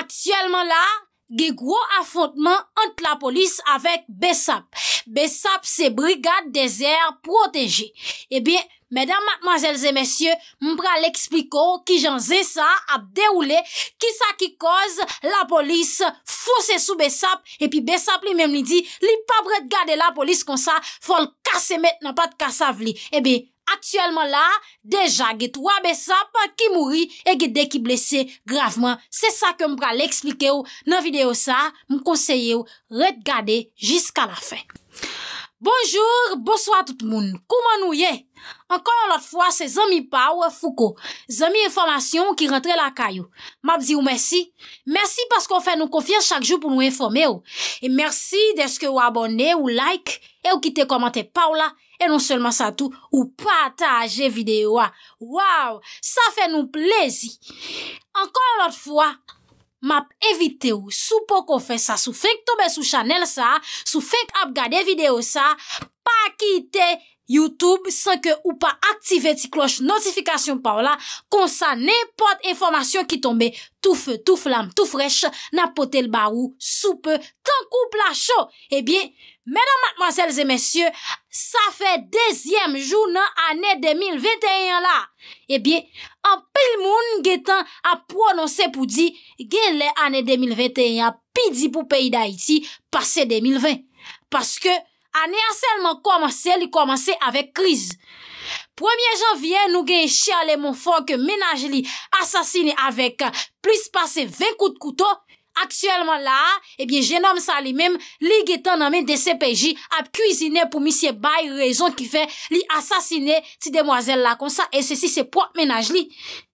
Aktiyelman la, ge gro afontman ant la polis avèk Besap. Besap se Brigade Désert Protégé. Ebyen, medan matmazèlze mèsyè, mbra l'ekspliko ki jan zè sa ap déwoulè ki sa ki koz la polis fousè sou Besap epi Besap li mèm li di li pa bret gade la polis kon sa fol kase met nan pat kase avli. Ebyen. Aksyelman la, deja get wabe sa pa ki mouri e get de ki blese graveman. Se sa ke mbra le eksplike ou nan video sa, mkonseye ou redgade jiska la fe. Bonjour, bonsoi tout moun. Kouman nou ye? Ankon anot fwa se zami pa ou fuko. Zami informasyon ki rentre la kayo. Mabzi ou mersi. Mersi paske ou fe nou konfye chak jou pou nou informe ou. E mersi deske ou abone ou like e ou kite komante pa ou la. E non selman sa tou ou pa ataje video a. Waw, sa fè nou plezi. Ankon anot fwa, map evite ou. Sou pou kon fè sa, sou fèk tobe sou chanel sa, sou fèk ap gade video sa, pa kite YouTube san ke ou pa aktive ti kloche notifikasyon pa wala kon sa nepot informasyon ki tombe. Tou fè, tou flam, tou frech, nan pote l barou, sou pè, tan koup la chou. Ebyen, eh menan matmazelze mensyo, Sa fe dezyem jou nan ane 2021 la. Ebyen, an pel moun gen tan a prononse pou di gen le ane 2021 pi di pou peyi da iti pase 2020. Paske ane a selman komanse li komanse avek kriz. Premier janvye nou gen yi chiale moun fon ke menaj li asasine avek plis pase 20 kout kouto. Aksyèlman eh eh la, jenom sa li mèm li getan nanmen de sepeji ap kuisine pou misye bay rezon ki fe li asasine ti demwazel la kon sa. E se si se po menaj li,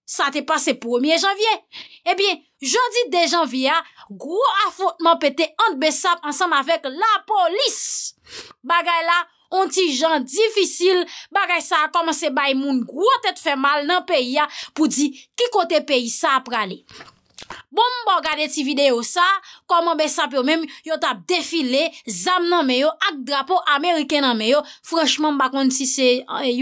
sa te pase premier janvye. Ebyen, janvi de janvye, gwo afotman pete ant besap ansanm avek la polis. Bagay la, onti jan difisil, bagay sa a komanse bay moun gwo tet fe mal nan peyi ya pou di ki kote peyi sa ap prale. Bon mbo gade ti video sa, koman be sap yo menm yo tap defile, zam nan menyo ak drapo Ameriken nan menyo. Franchman bakman ti se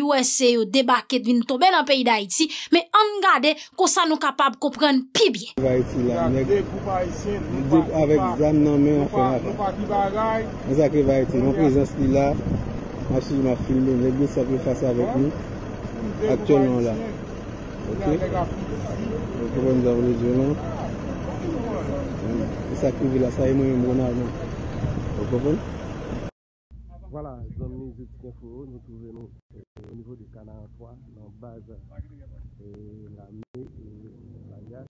USA yo debaket vin tobe nan peyi da iti, me an gade ko sa nou kapab kopren pi bie. Koubon zavou lè diyon nou. Pou sakou vil asay mwen yon moun ar nou. Koubon. Vola, zon mi zi tke fou ou. Nou touven nou au nivou di kanan an fwa. Nan baz la mi, euh, la mi, la mi.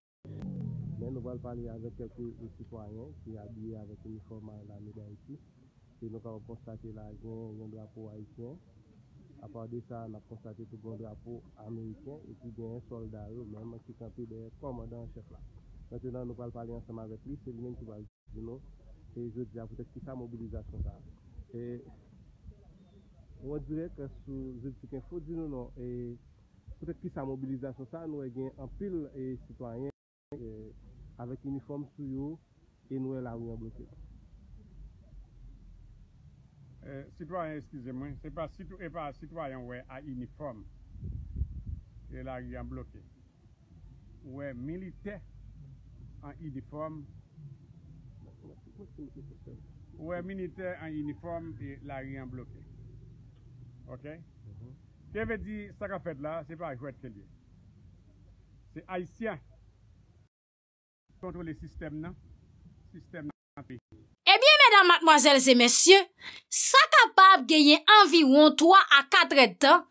Men nou val pali an zè kèkou yon si fwa yon. Si yon adiye avè kèmiforman la mi dan yon. Se nou kavou postate la yon, yon drapo wè yon. Apo ade bon non? ah, sa, la konstate tou bon drapo Ameriken, eti gen yon solda yo menman ki kante de komadan chef la. Mwen te dan nou pal pali ansama vek li, se li men ki bali di nou, eti je di ya potek ki sa mobilizasyon ta. Eti, wadirek, je di ki fote di nou nou, eti potek ki sa mobilizasyon sa, nou e gen anpil e sitwanyen, avek uniform sou yo, e nou e la ou yon blokye. Eh, citoyen, eskize mwen, se pa citoyen wè a uniforme e la rian blokè. Wè milite an uniforme, wè milite an uniforme e la rian blokè. Ok? Te ve di, sa ka fed la, se pa a jwet ke liye. Se haisyen, kontre le sistem nan, sistem nan pi. la mademoiselles et messieurs, sa kapab genyen enviroun 3 a 4 etan,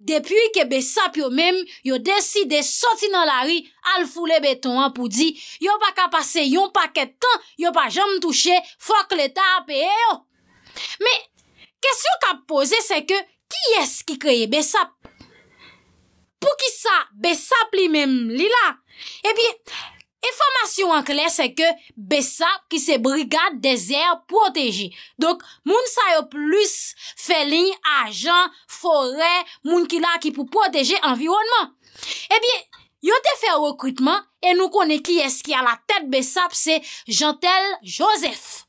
depuy ke besap yo men, yo deside soti nan la ri, al foule beton an pou di, yo pa kapase yon paketan, yo pa jom touche, fok leta apè yo. Me, kesyon kap pose se ke, ki es ki kreye besap? Pou ki sa besap li men li la? E bi, e bi, Informasyon an kler se ke besap ki se brigade dezer proteji. Donk moun sa yo plus felin, ajan, fore, moun ki la ki pou proteji environman. Ebyen, eh yo te fe rekrutman, e nou konen ki eski a la tet besap se jantel josef.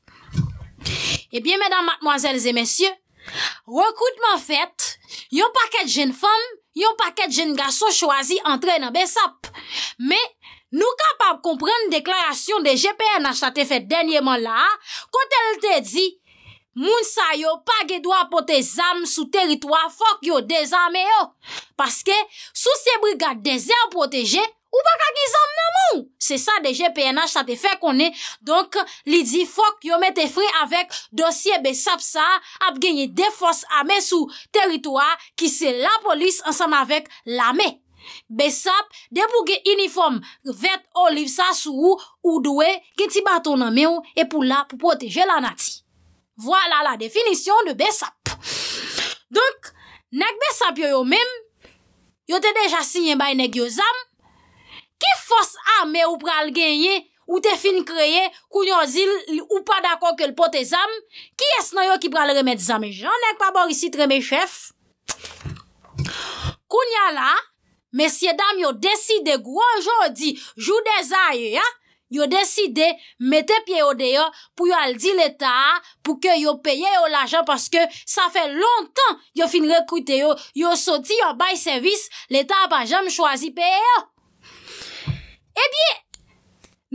Ebyen, eh medan matmoazelze mesye, rekrutman fet, yo paket jen fom, yo paket jen gaso chwazi antre nan besap. Me... Nou kapap kompren deklarasyon de GPNH sa te fet denye man la, kont el te di, moun sa yo pa ge dwa pote zam sou teritwa fok yo de zame yo. Paske sou se brigade de zem poteje, ou pa ka gizam nan moun. Se sa de GPNH sa te fet konen, donk li di fok yo me te fre avèk dosye be sapsa ap genye defos amè sou teritwa ki se la polis ansam avèk lame. Besap, de pou ge uniform Vet, oliv, sasou, ou dwe Ki ti bato nan me ou E pou la pou poteje lanati Vwala la definisyon de besap Donk, nek besap yo yo mem Yo te deja sinye bay nek yo zam Ki fos ame ou pral genye Ou te fin kreye Kounyo zil ou pa dako ke l pote zam Ki es nan yo ki pral remet zam Jean nek pa bor isi treme chef Kounyo la Mesye dam yo deside gou anjou di, jou deza yo ya, yo deside mette pye yo deyo pou yo al di l'Etat pou ke yo peye yo l'ajan paske sa fe lontan yo fin rekwite yo, yo soti yo bay servis, l'Etat pa jam chwazi peye yo. Ebye, eh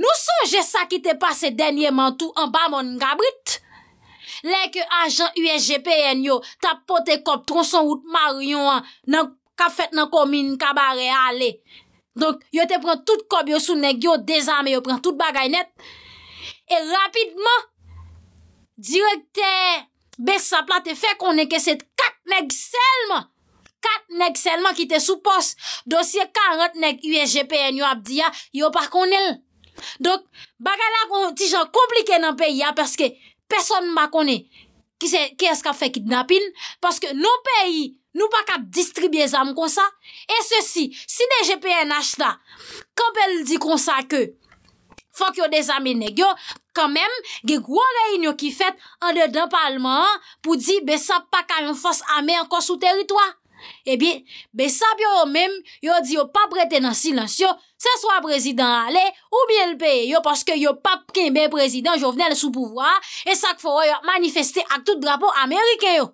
nou sonje sa ki te pase denye mantou an ba mon nga brit? Lè ke ajan USGPN yo tapote kop tronson wout mar yon an, Kap fèt nan komine, kabare, ale. Donk, yo te pren tout kob yo sou, nek yo dezame, yo pren tout bagay net. E rapidman, direkte, bes sa plat, te fè konen ke set kat neg selman. Kat neg selman ki te sou pos. Dosye 40 neg USGPN yo ap diya, yo pa konen. Donk, bagay la ti jan komplike nan peyi ya, peske, peson ma konen. Ki se, ki eska fèt kidnapin? Paske, non peyi, Nou pa kap distribye zanm kon sa. E se si, si ne je pe en achta, kap el di kon sa ke, fok yo de zanm enegyo, kanmem, ge gwo reynyo ki fet an de dan palman, pou di besap pa ka yon fos ame an kon sou teritwa. E bi, besap yo yo mem, yo di yo pa brete nan silansyo, se swa prezidant ale, ou bi el pe yo, paske yo pa prezidant jo vnen le sou pouvwa, e sak fwo yo manifesti ak tout drapo amerike yo.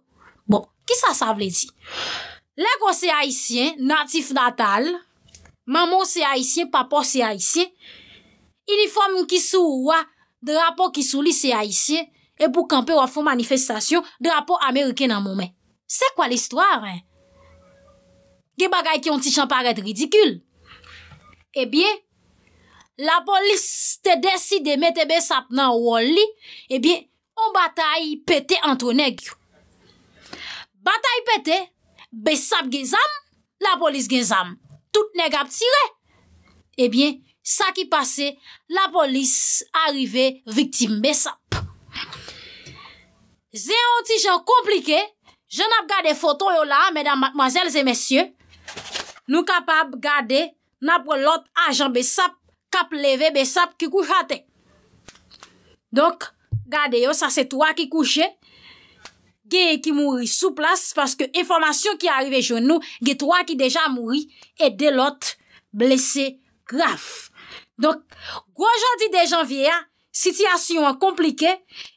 Bon, Ki sa sa vle di? Legwo se haisyen, natif natal, mamo se haisyen, papo se haisyen, uniform ki sou ouwa, drapo ki sou li se haisyen, e pou kampe wafon manifestasyon, drapo Ameriken nan moumen. Se kwa l'histoire? Ge bagay ki yon ti chan paret ridikul? E eh bie, la polis te desi de mette be sap nan wolli, e eh bie, on batay pete antre negyo. Batay pete, besap gen zam, la polis gen zam. Tout ne gap tire. Ebyen, eh sa ki pase, la polis arive viktim besap. Ze yon ti jan komplike, jen ap gade foton yo la, medan mazelze mesye, nou kapab gade napolot ajan besap, kap leve besap ki kou chate. Donk, gade yo sa se to a ki kouche, genye ki mouri sou plas, paske informasyon ki arive joun nou, genye 3 ki deja mouri, e delot blese graf. Donk, gwa jan di de janvye, sityasyon an komplike,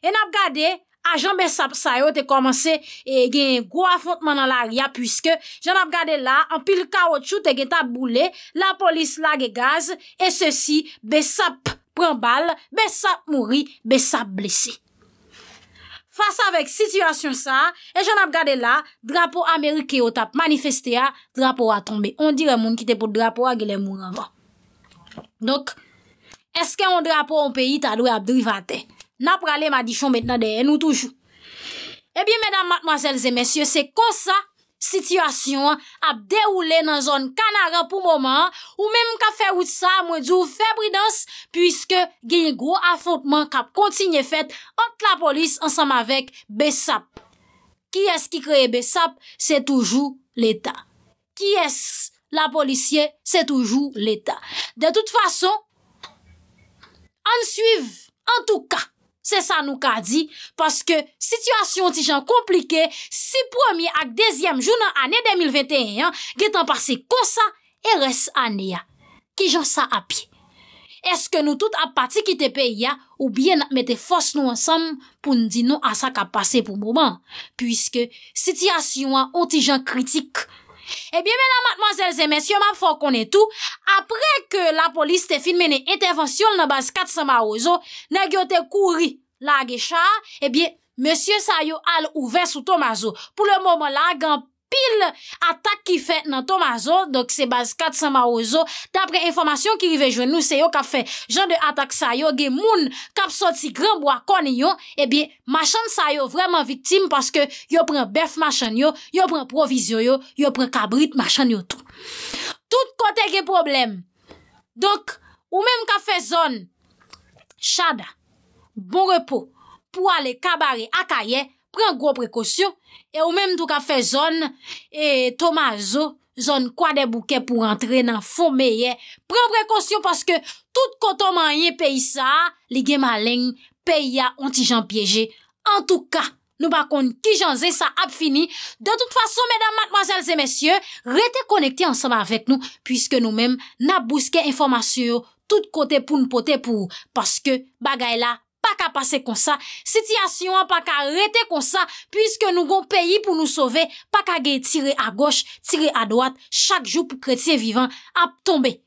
en ap gade, ajan besap sayot e komanse, e genye gwa afontman nan larya, pwiske, jan ap gade la, an pil ka wotshou te genye tab boulé, la polis la ge gaz, e se si besap pran bal, besap mouri, besap blese. Fasa vek sityasyon sa, e jan ap gade la, drapo Amerike yo tap manifeste ya, drapo a tombe. On dire moun ki te pot drapo a gile moun avan. Dok, eske an drapo an peyi ta dwe ap drivate? Na prale madichon metna de en ou toujou? Ebyen, medan matmoazelze, mesye, se konsa Sityasyon ap deroule nan zon kanara pou mouman Ou mèm ka fe wout sa mwèdjou febridans Puiske genye gro afotman kap kontinye fet Ant la polis ansam avèk Besap Ki es ki kreye Besap, se toujou l'Etat Ki es la polisye, se toujou l'Etat De tout fason, an suiv, an touka Se sa nou ka di, paske sityasyon ti jan komplike, si pwami ak dezyem jounan ane 2021, getan pase konsa, e res ane ya. Ki jan sa api. Eske nou tout ap pati ki te pe ya, ou bien mette fos nou ansam, pou n di nou asak ap pase pou non mouman. Puiske sityasyon an ti jan kritik, Ebyen eh mena matman zelze men, syo man fon konen tou, apre ke la polis te finmene intervensyon nan bas kat sa ma ozo, ne gyote kouri la gecha, ebyen eh monsye sa yo al ouve sou tomazo pou le momon la gen pou. pil atak ki fe nan tomazo, dok se base 400 ma ozo, dapre informasyon ki rive jwen nou, se yo kap fe jan de atak sa yo, ge moun kap soti gran bo akon yo, ebi, eh machan sa yo vreman viktim, paske yo pren bef machan yo, yo pren provizyo yo, yo pren kabrit machan yo, tout kote ge problem. Dok, ou menm kap fe zon, chada, bon repo, pou ale kabare akaye, yo, pren gwo prekosyo, e ou menm tou ka fe zon, e tomazo, zon kwa de bouke pou rentre nan fomeye, pren prekosyo, paske tout koto manye peyi sa, li gen malen, peyi ya ontijan pyeje, en tou ka, nou bakon kijan ze, sa ap fini, de tout fason, medan matmazelze mesye, rete konekte ansama avet nou, pwiske nou menm, na bouske informasyon, tout kote pou nou pote pou, paske bagay la, pa ka pase kon sa, siti asyon an pa ka rete kon sa, pwiske nou gon peyi pou nou sove, pa ka gey tire a goch, tire a doat, chak jou pou kretye vivan, ap tombe.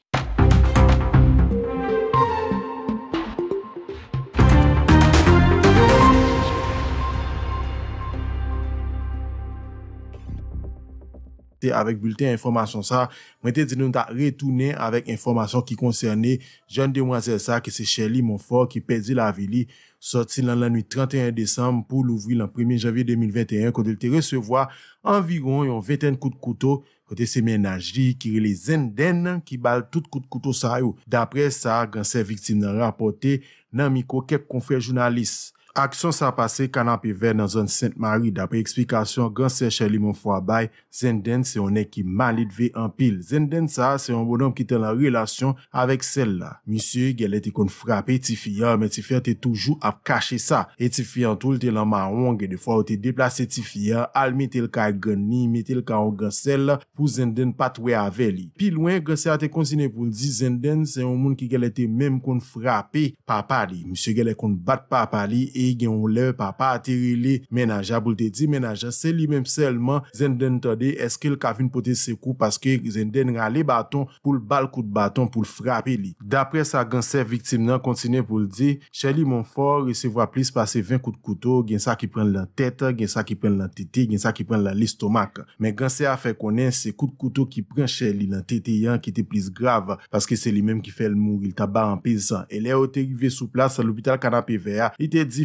avèk bultè informasyon sa, mwen te dinon ta retounè avèk informasyon ki konsernè jan de mwazè sa ki se chè li moun for ki pedi la vili soti nan lan ni 31 Desem pou louvri lan 1 janvi 2021 kon delte resevwa anviron yon 21 kout koutou kote semenaj di ki li zen den nan ki bal tout kout koutou sa yo. Dapre sa, gan se vitim nan rapote nan mikou kek konfer jounalis. Aksyon sa pase, kanan pe ver nan zon Saint-Marie. Dapre eksplikasyon, gansè chè li moun fwa bay, zenden se yon ek ki malit ve yon pil. Zenden sa, se yon bonom ki ten la relasyon avek sel la. Misyè, gelè te kon frape, tifiyan, men tifiyan te toujou ap kache sa. Et tifiyan tout, te laman wong, e de fwa ou te deplase tifiyan, al mi tel ka gani, mi tel ka o gansè la, pou zenden patwe ave li. Pi lwen, gansè a te konsine pou ldi, zenden se yon moun ki gelè te mem kon frape, pa pa li. Misyè gelè kon bat pa pa gen ou le pa pa atiri li menaja pou te di menaja se li menm selman zen den tade eske l kavine potese se kou paske zen den rale baton pou l bal kout baton pou l frape li dapre sa gansè viktim nan kontine pou l di chè li moun for se vwa plis pase 20 kout koutou gen sa ki pren lan tete gen sa ki pren lan tete gen sa ki pren lan listomak men gansè a fè konen se kout koutou ki pren chè li lan tete yan ki te plis grav paske se li menm ki fè l mou il taba an pezan elè o te rive sou plas l obital kanap evè ya ite di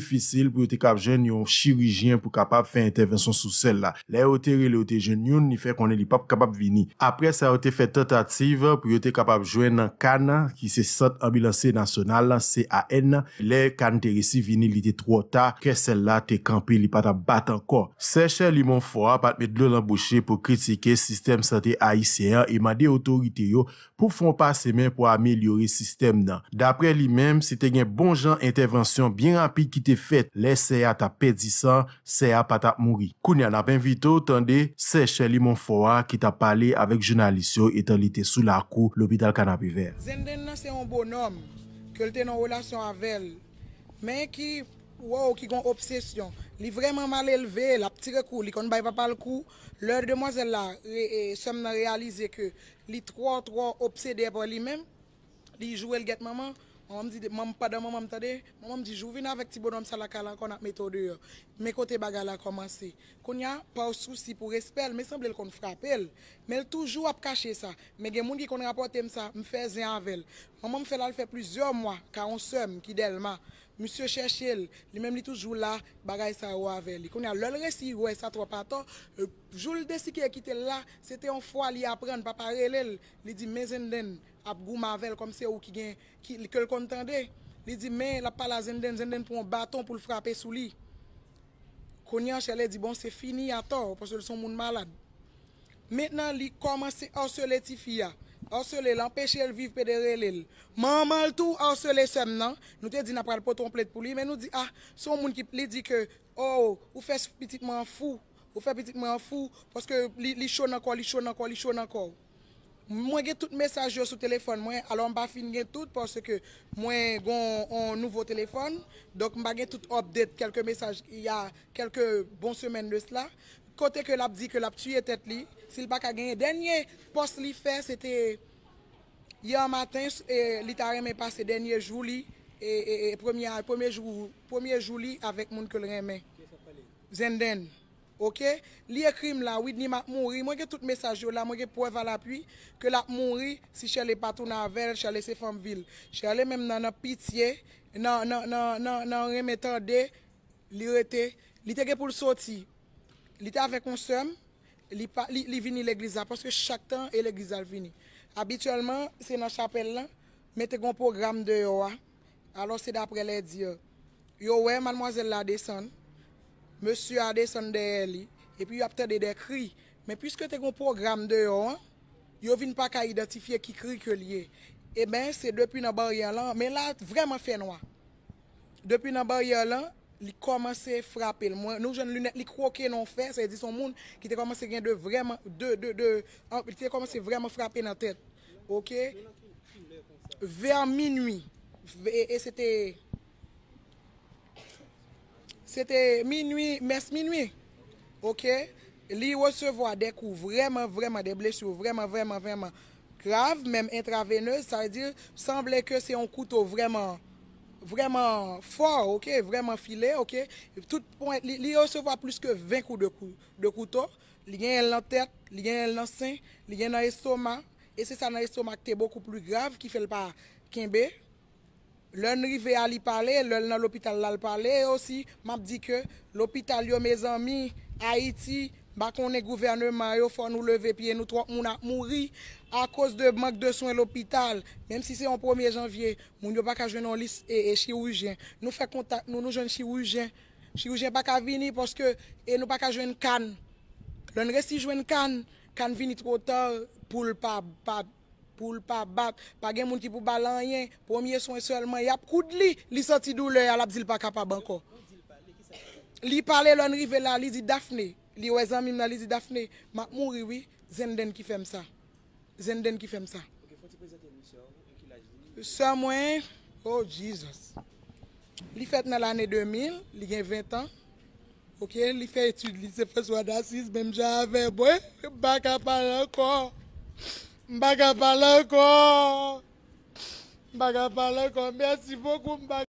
pou yo te kap jwen yon chirijyen pou kapap fe intervensyon sou sel la. Le yo te re le yo te jwen yon ni fe konen li pap kapap vini. Apre sa yo te fe tentative pou yo te kapap jwen nan KANA ki se Sant Ambulansi Nasional lan C.A.N. Le kan te resi vini li te tro ta ke sel la te kampe li pata bat anko. Seche li mon fwa pat me dlo l'embouche pou kritike sistem sante A.I.C.A. e ma de otorite yo pou fon pa semen pou amelyori sistem nan. Dapre li menm, se te gen bon jan intervensyon byen rampi ki te fe fèt lè sè ya ta pè disan, sè ya pa ta mouri. Kouni an apen vito, tande, sè chè li moun fòwa ki ta pali avèk jounalisyon etan li te sou la kou l'Opital Kanabiver. Zen den nan se yon bonom, ke lte nan relasyon avèl, men ki wè ou ki kon obsesyon, li vreman mal elve, la ptire kou, li kon bay pa pal kou, lèr demwazèl la, se m nan realize ke li troan troan obsedeb wè li mèm, li jwè lget maman, Mamam di, jou vina vek ti bonom sa la kalan kon ap meto di yo. Mekote baga la komanse. Kon ya, pa ou souci pou respelle, me semble kon frapelle. Mel toujou ap kache sa. Me gen moun ki kon rapote msa, mfeze anvel. Mamam fela l fè plizyo mwa, ka onsem ki del ma. Mse chèche el, li mem li toujou la, bagay sa ou avvel. Kon ya, lol resi, wè sa tro pato. Euh, Joule desi ki e kite la, sete an fwa li apren, paparele. Li di, mezen dene. ap gou mavel kom se ou ki gen, ke l kon tende. Li di men, la pala zenden, zenden pou mou baton, pou l frape sou li. Konyan chele di, bon, se fini ator, pou se l son moun malan. Mètenan li komanse ansele ti fia. Ansele l, anpeche l viv pedere l. Man mal tou, ansele sem nan. Nou te di na prade pou ton plèd pou li, men nou di, ah, son moun ki plèd di ke, oh, ou fè piti moun fou, ou fè piti moun fou, pou se li chon anko, li chon anko, li chon anko. Mwen gen tout mesaj yo sou telefon mwen, alon mba fin gen tout pwase ke mwen gon nouvo telefon. Dok mba gen tout opdet kelke mesaj, ya kelke bon semen de sla. Kote ke lap di, ke lap tuye tet li, sil baka gen denye post li fe, sete... Yan maten, e li ta reme pase denye jou li, e, e, e premier jou li avek moun ke le reme. Zen dene. Ok, li ekrim la, ouid ni ma mounri, mounge tout mesajo la, mounge pou eva la pwi, ke la mounri si chale patou nan ver, chale se fom vil. Chale menm nan an pitiye, nan remetande, li rete. Li tege pou l'soti, li te ave konsom, li vini l'eglizal, paske chak tan e l'eglizal vini. Abituellement, se nan chapel lan, mette gon program de yo a, alo se dapre le diyo. Yo we, manmwazel la desen, Monsi a desen deye li, epi yo eh apte de de kri, men pwiske te kon program de yo, yo vin pa ka identifiye ki kri ke liye. Emen, se depi nan bar yalan, men la vreman fe noua. Depi nan bar yalan, li komanse frape. Nou jen li kwoke non fe, se di son moun, ki te komanse vreman frape nan tet. Ok? Vean minwi, e sete... Sete minwi, mes minwi, ok, li yo sevo a dekou vreman, vreman, de blechou, vreman, vreman, vreman, grav, menm intravene, sa di, sanble ke se yon koutou vreman, vreman, fwa, ok, vreman file, ok, tout point, li yo sevo a plus ke 20 koutou, li gen yon lan tet, li gen yon lan sen, li gen nan estoma, e se sa nan estoma ki te boku plou grav, ki fel pa kimbe, ok, Len rive a li pale, lel nan l'opital la l'pale osi, map di ke l'opital yo me zami, Haiti, bako ne gouvernement yo fwa nou leve piye nou trok mou na mouri, a kos de mank de son l'opital, menm si se an 1 janvye, moun yo baka jwen an lis e chirujen. Nou fwe kontak nou nou jwen chirujen. Chirujen baka vini poske, e nou baka jwen kan. Len resi jwen kan, kan vini trotor pou l'papap. Poul pa, bak, pa gen moun ki pou balan yen, premier son selman, yap koud li, li soti doule, alap zil pa kapabanko. Li pale loun rive la, li zi dafne, li wezan mimna, li zi dafne, mak moun riwi, zen den ki fem sa. Zen den ki fem sa. Sa mwen, oh Jesus, li fet nan l'anè 2000, li gen 20 an, ok, li fet etude lisef, se feswa da 6, ben mja ave, bak kapabanko. Mbaka Paloko. Mbaka Paloko, merci beaucoup mbaga.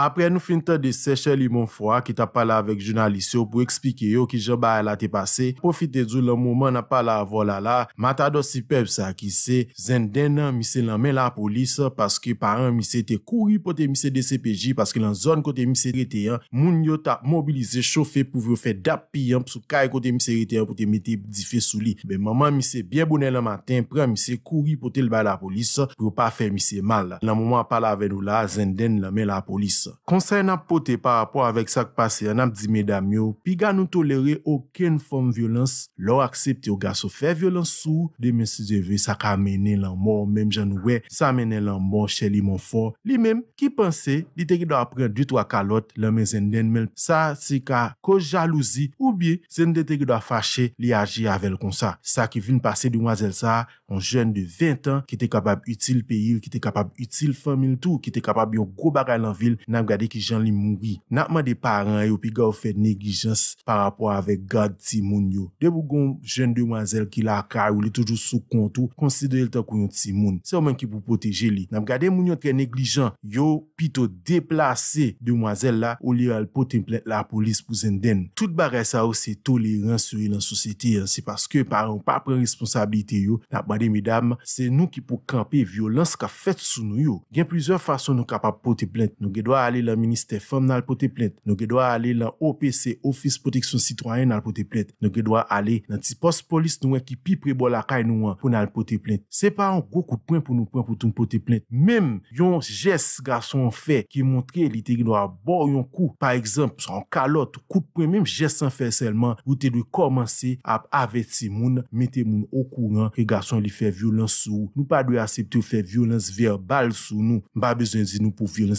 Apre nou fin ta de seche li moun fwa ki ta pala avek jounalisyon pou ekspike yo ki je baye la te pase. Pofite zou la mouman na pala avola la, matado sipeb sa ki se, zenden nan mi se la men la polisa paske paran mi se te kouri pote mi se de sepeji paske lan zon kote mi se reteyan, moun yo ta mobilize chofe pou vyo fe dap piyan pso kaye kote mi se reteyan pote meti dife sou li. Be maman mi se byen bonen la matin, pran mi se kouri pote l baye la polisa pou pa fe mi se mal. La mouman pala avek nou la, zenden nan men la polisa. Kon sa yon apote pa rapor avek sa ki pase, yon ap di me dam yo, pi ga nou tolere oken fom violans, lor aksepti o gaso fè violans sou, de men si ze ve, sa ka amene lan mò, menm jan wè, sa amene lan mò chè li mò fò. Li men, ki pense, li te ki do apren duit wakalot, lè men zen den men, sa si ka ko jalouzi, ou bi, zen de te ki do ap fache li aji avel kon sa. Sa ki vin pase di mwazel sa, an jèn de 20 an, ki te kapab util peyi, ki te kapab util fè mil tou, ki te kapab yon go bagay lan vil, nanm gade ki jan li mouwi. Nanm gade paran yo pi ga ou fèd neglijans par rapport avek gade ti moun yo. De pou goun jen de mwazel ki la akay ou li toujou sou kontou, konside yel ta kou yon ti moun. Se omen ki pou poteje li. Nanm gade mwanyon te neglijans, yo pi to deplase de mwazel la ou li al pote mplent la polis pou zenden. Tout bare sa ou se tolérans yon yon sosete, se paske paran ou pa pren responsabilite yo, nanm gade midam, se nou ki pou kampe violans ka fèt sou nou yo. Gen pwizwe fason nou kapap pote mplent nou ge dwa alè la Ministè Femme nan l pote plènt. Nou gèdwa alè la OPC, Office Protection Citroen nan l pote plènt. Nou gèdwa alè nan ti post polis nou wè ki pi prebo l akay nou wè pou nan l pote plènt. Se pa an gò koupren pou nou pren pou ton pote plènt. Mèm yon jès gasson fè ki montre li te gèdwa bor yon kou. Par exemple, san kalot koupren mèm jès an fè selman goutè dwe komanse ap avèt se moun metè moun okouran ki gasson li fè violens sou. Nou pa dwe asepte ou fè violens verbal sou nou. Mba bezènzi nou pou viol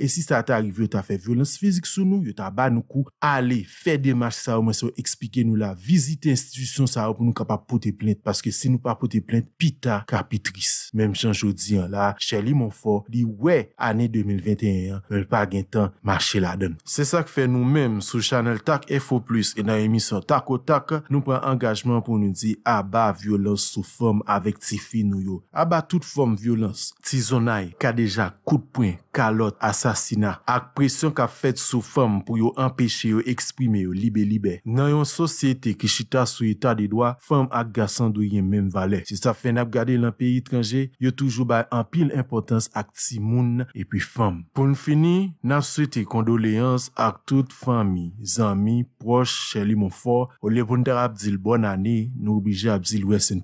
E si sa ta arrive yo ta fe violence fizik sou nou, yo ta ba nou kou, ale, fe demache sa ou, mwen se yo ekspike nou la, vizite institisyon sa ou, pou nou ka pa pote plente, paske se nou pa pote plente, pi ta kapitris. Mem chan jodi an la, Chelly Monfort, di we, ane 2021, mel pa gen tan, mwache la den. Se sa ke fe nou men, sou chanel Tak Efo Plus, e nan emisyon Tak O Tak, nou pren angajman pou nou di, aba violence sou form avek ti fi nou yo. Aba tout form violence, ti zonay, ka deja koutpouen, ka lot, asa, avec la pression qu'elle a faite sur les femmes pour les empêcher d'exprimer leur libérer. Dans une société qui chute sous l'état de droit, les femmes et les garçons sont les mêmes valeurs. Si ça fait que nous regardons un pays étranger, nous y a toujours un pile d'importance avec ces personnes et les femmes. Pour finir, nous souhaitons condoléances à toutes les familles, amis, proches, chers et amies, pour les remercier d'avoir bonne année de nous obliger à avoir une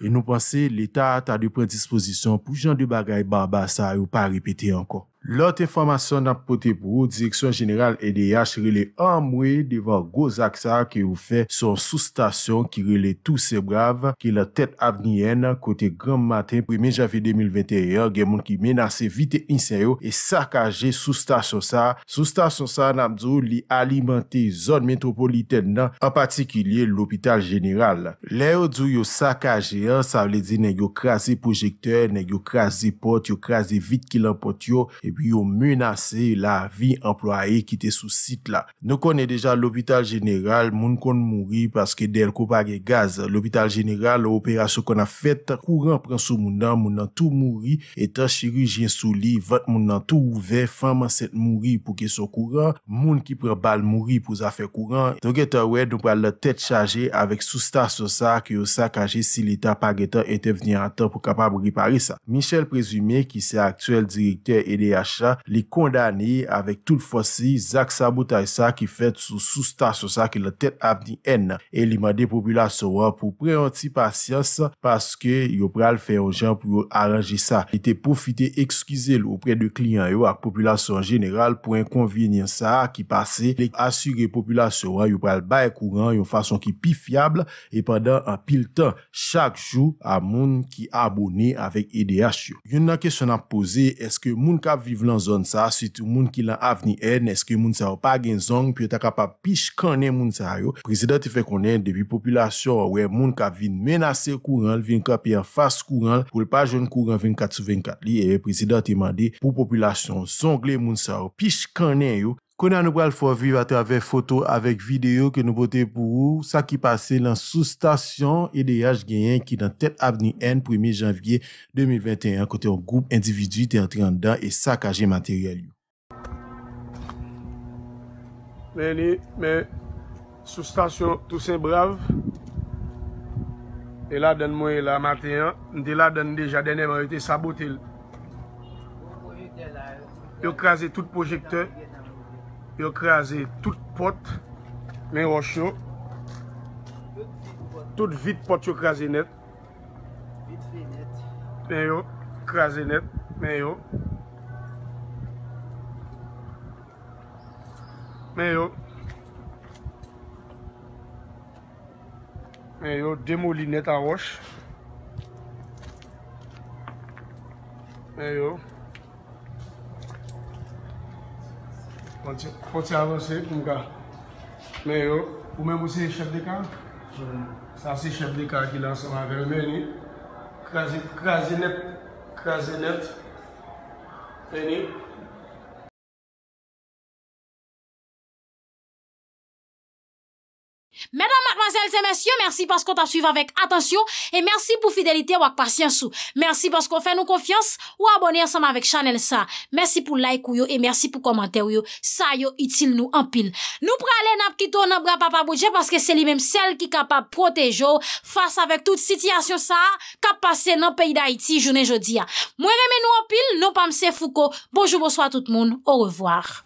Et nous pensons que l'État a des prédisposition pour les genre de choses qui ne sont répéter encore Lote informasyon nan pote pou ou, direksyon general EDH rele an mwe devan gozak sa ke ou fe son sou stasyon ki rele tou sebrav ki la tet avnien kote gran maten 1e javye 2021 gen moun ki menase vite insen yo e sakaje sou stasyon sa. Sou stasyon sa nan mzou li alimante zon metropoliten nan, an patikilye l'opital general. Le yo djou yo sakaje yo, sa wle di nan yo krasi projekteur, nan yo krasi pot, yo krasi vite kilan pot yo. E biyo menase la vi emploaye ki te sou sit la. Nou konè deja l'hôpital jeneral, moun kon mouri paske del ko bagè gaz. L'hôpital jeneral, l'opérasyon kon a fèt, kouran pran sou moun nan, moun nan tou mouri, etan chirijen sou li, vat moun nan tou ouve, faman set mouri pou ke sou kouran, moun ki pran bal mouri pou zafè kouran. Tou gètan wè, nou pran lè tèt chajè avèk sou stas sou sa, ki yo sa kajè si l'état pagètan etè vnè an tan pou kapab ripari sa. Michel présumè ki se aktuel direktè edè ya li kondane avek tout fwosi Zak Sabotay sa ki fet sou soustasyon sa ki le tet ap di en e li made populasyon wa pou preonti pasyans paske yo pral fe ojan pou yo aranji sa li te profite ekskize lo opre de kliyan yo ak populasyon general pou en konvinyen sa ki pase li asyge populasyon wa yo pral baye kouran yo fason ki pi fiable e pandan an pil tan chak jou a moun ki abone avek EDH yo. Yon nan kesyon ap pose eske moun ka vi lan zon sa, suite ou moun ki lan avni e, neske moun sa ou pa gen zong pi yo ta kapap pishkanen moun sa yo prezident e fe konen, debi populasyon ou e moun ka vin menase kouran vin kapi an fas kouran, pou l pa joun kouran 24-24 li, e prezident e mande pou populasyon zongle moun sa ou pishkanen yo Konè an nou pral fwa viv atè avè foto avèk video kè nou bote pou ou, sa ki pase lan sou stasyon edè yaj genyen ki nan tèt apni en 1 janvye 2021 kote an goup individu tè antren dan e sa kajen materyel yo. Mè ni, mè, sou stasyon, tout se brav. E la den mwen la materyen, nte la den deja denè mwen yote sa bote. Yo krasè tout projekteur. yo kreaze tout pot men yon tout vit pot yo kreaze net men yo kreaze net men yo men yo men yo demoli net an rosh men yo konche avose mga me yo, pou men mwese shabdika, sa si shabdika ki lan soma vel meni kwa zi net kwa zi net meni Madame, mademoiselles et messieurs, merci parce qu'on t'a suivi avec attention et merci pour fidélité ou ak partien sous. Merci parce qu'on fait nous confiance ou abonner ensemble avec Chanel ça. Merci pour like ou yo et merci pour commenter ou yo. Ça yo, it's in nous, en pile. Nous pralè na pkito na bra pa pa bouje parce que c'est li mèm sel ki kapab protejo face avek tout sityasyon sa kap pase nan peyi da iti jounè jodi ya. Mwen remè nou en pile, nou pamse fouko. Bonjou, bonsoit tout moun, au revoir.